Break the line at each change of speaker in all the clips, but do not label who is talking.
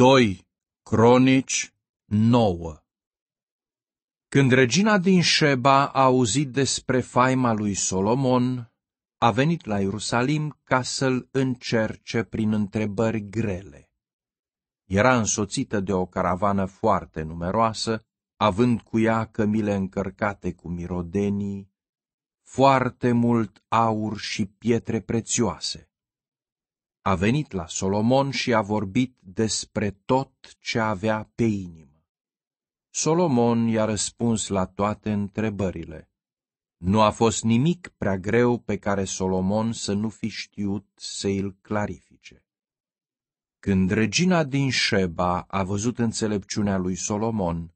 2 Cronici 9 Când regina din Sheba a auzit despre faima lui Solomon, a venit la Ierusalim ca să-l încerce prin întrebări grele. Era însoțită de o caravană foarte numeroasă, având cu ea cămile încărcate cu mirodenii, foarte mult aur și pietre prețioase a venit la Solomon și a vorbit despre tot ce avea pe inimă. Solomon i-a răspuns la toate întrebările. Nu a fost nimic prea greu pe care Solomon să nu fi știut să îl clarifice. Când regina din Sheba a văzut înțelepciunea lui Solomon,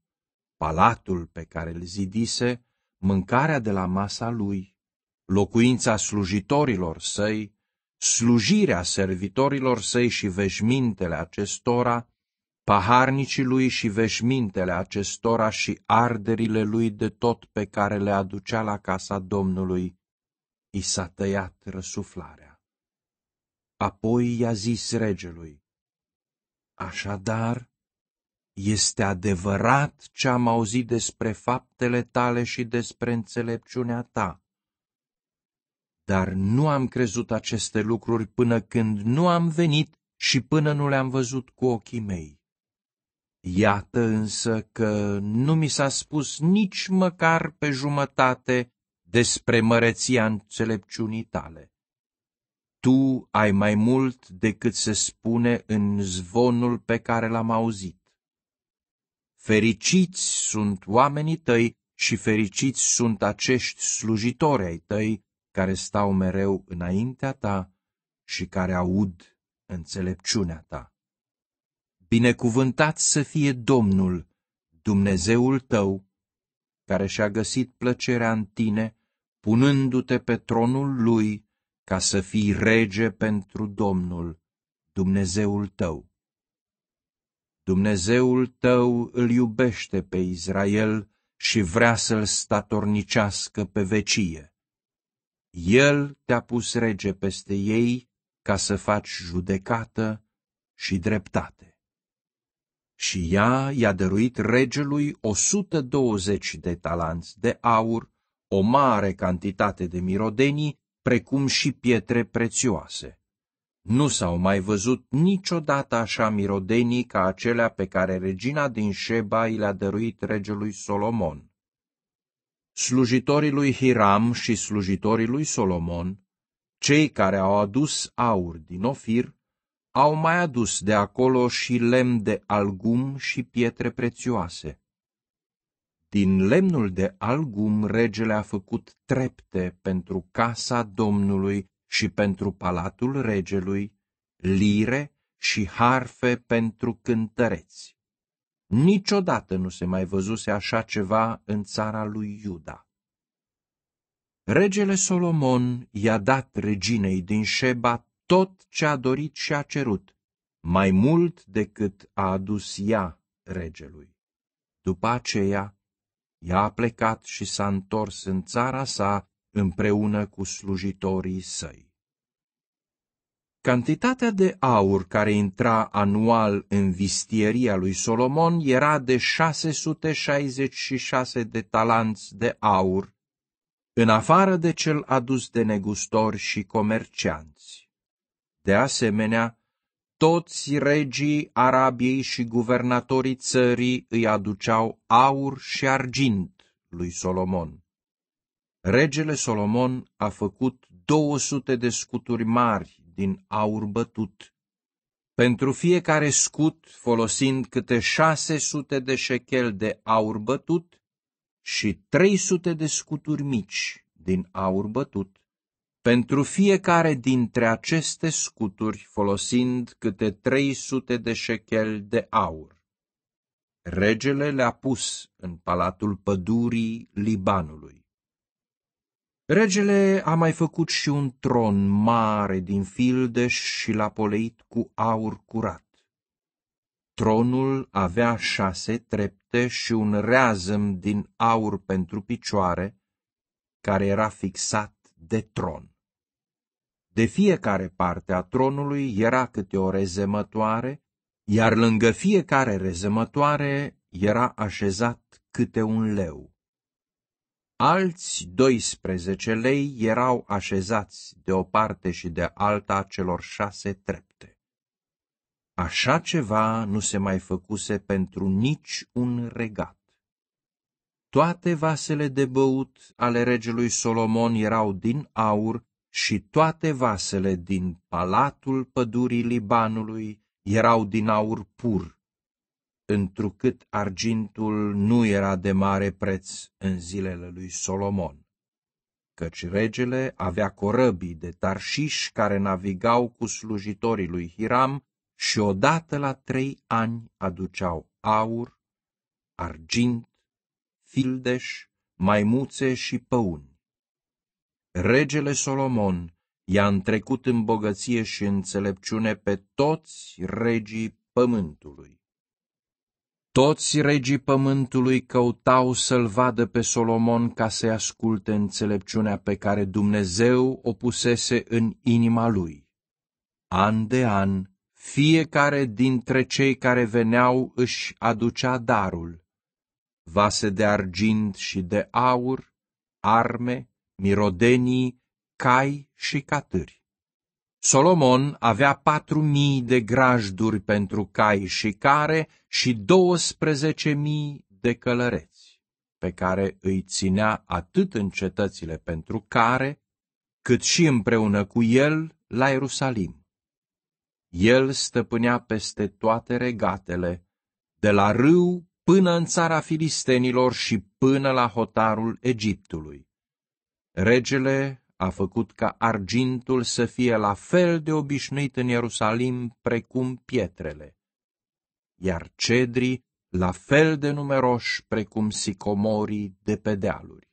palatul pe care îl zidise, mâncarea de la masa lui, locuința slujitorilor săi, slujirea servitorilor săi și veșmintele acestora, paharnicii lui și veșmintele acestora și arderile lui de tot pe care le aducea la casa Domnului, i s-a tăiat răsuflarea. Apoi i-a zis regelui, Așadar, este adevărat ce am auzit despre faptele tale și despre înțelepciunea ta. Dar nu am crezut aceste lucruri până când nu am venit și până nu le-am văzut cu ochii mei. Iată însă că nu mi s-a spus nici măcar pe jumătate despre măreția înțelepciunii tale. Tu ai mai mult decât se spune în zvonul pe care l-am auzit. Fericiți sunt oamenii tăi și fericiți sunt acești slujitori ai tăi care stau mereu înaintea ta și care aud înțelepciunea ta. Binecuvântat să fie Domnul, Dumnezeul tău, care și-a găsit plăcerea în tine, punându-te pe tronul lui, ca să fii rege pentru Domnul, Dumnezeul tău. Dumnezeul tău îl iubește pe Israel și vrea să-l statornicească pe vecie. El te-a pus rege peste ei ca să faci judecată și dreptate. Și ea i-a dăruit regelui 120 de talanți de aur, o mare cantitate de mirodenii, precum și pietre prețioase. Nu s-au mai văzut niciodată așa mirodenii ca acelea pe care regina din Sheba i le-a dăruit regelui Solomon slujitorii lui Hiram și slujitorii lui Solomon, cei care au adus aur din ofir, au mai adus de acolo și lemn de algum și pietre prețioase. Din lemnul de algum regele a făcut trepte pentru casa Domnului și pentru palatul regelui, lire și harfe pentru cântăreți. Niciodată nu se mai văzuse așa ceva în țara lui Iuda. Regele Solomon i-a dat reginei din Sheba tot ce a dorit și a cerut, mai mult decât a adus ea regelui. După aceea, ea a plecat și s-a întors în țara sa împreună cu slujitorii săi. Cantitatea de aur care intra anual în vistieria lui Solomon era de 666 de talanți de aur, în afară de cel adus de negustori și comercianți. De asemenea, toți regii Arabiei și guvernatorii țării îi aduceau aur și argint lui Solomon. Regele Solomon a făcut 200 de scuturi mari din aur bătut. Pentru fiecare scut, folosind câte 600 de șechel de aur bătut și 300 de scuturi mici din aur bătut. Pentru fiecare dintre aceste scuturi, folosind câte 300 de șechel de aur. Regele le-a pus în palatul pădurii Libanului. Regele a mai făcut și un tron mare din fildeș și l-a poleit cu aur curat. Tronul avea șase trepte și un reazăm din aur pentru picioare, care era fixat de tron. De fiecare parte a tronului era câte o rezemătoare, iar lângă fiecare rezemătoare era așezat câte un leu. Alți 12 lei erau așezați de o parte și de alta celor șase trepte. Așa ceva nu se mai făcuse pentru nici un regat. Toate vasele de băut ale regelui Solomon erau din aur și toate vasele din palatul pădurii Libanului erau din aur pur întrucât argintul nu era de mare preț în zilele lui Solomon, căci regele avea corăbii de tarșiși care navigau cu slujitorii lui Hiram și odată la trei ani aduceau aur, argint, fildeș, maimuțe și păuni. Regele Solomon i-a întrecut în bogăție și înțelepciune pe toți regii pământului toți regii pământului căutau să-l vadă pe Solomon ca să-i asculte înțelepciunea pe care Dumnezeu o pusese în inima lui. An de an, fiecare dintre cei care veneau își aducea darul. Vase de argint și de aur, arme, mirodenii, cai și catâri. Solomon avea patru mii de grajduri pentru cai și care și douăsprezece mii de călăreți, pe care îi ținea atât în cetățile pentru care, cât și împreună cu el la Ierusalim. El stăpânea peste toate regatele, de la râu până în țara filistenilor și până la hotarul Egiptului. Regele a făcut ca argintul să fie la fel de obișnuit în Ierusalim precum pietrele, iar cedrii la fel de numeroși precum sicomorii de pe dealuri.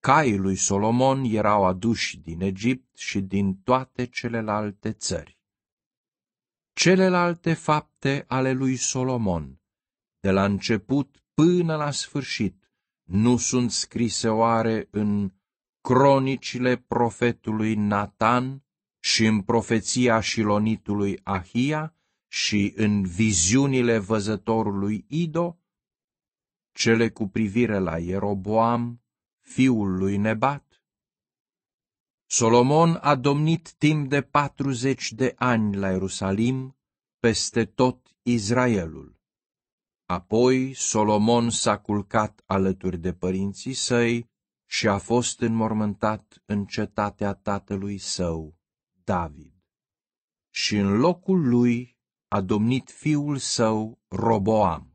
Caii lui Solomon erau aduși din Egipt și din toate celelalte țări. Celelalte fapte ale lui Solomon, de la început până la sfârșit, nu sunt scrise oare în cronicile profetului Natan și în profeția șilonitului Ahia și în viziunile văzătorului Ido, cele cu privire la Ieroboam, fiul lui Nebat. Solomon a domnit timp de patruzeci de ani la Ierusalim, peste tot Israelul. Apoi Solomon s-a culcat alături de părinții săi și a fost înmormântat în cetatea tatălui său, David. Și în locul lui a domnit fiul său, Roboam.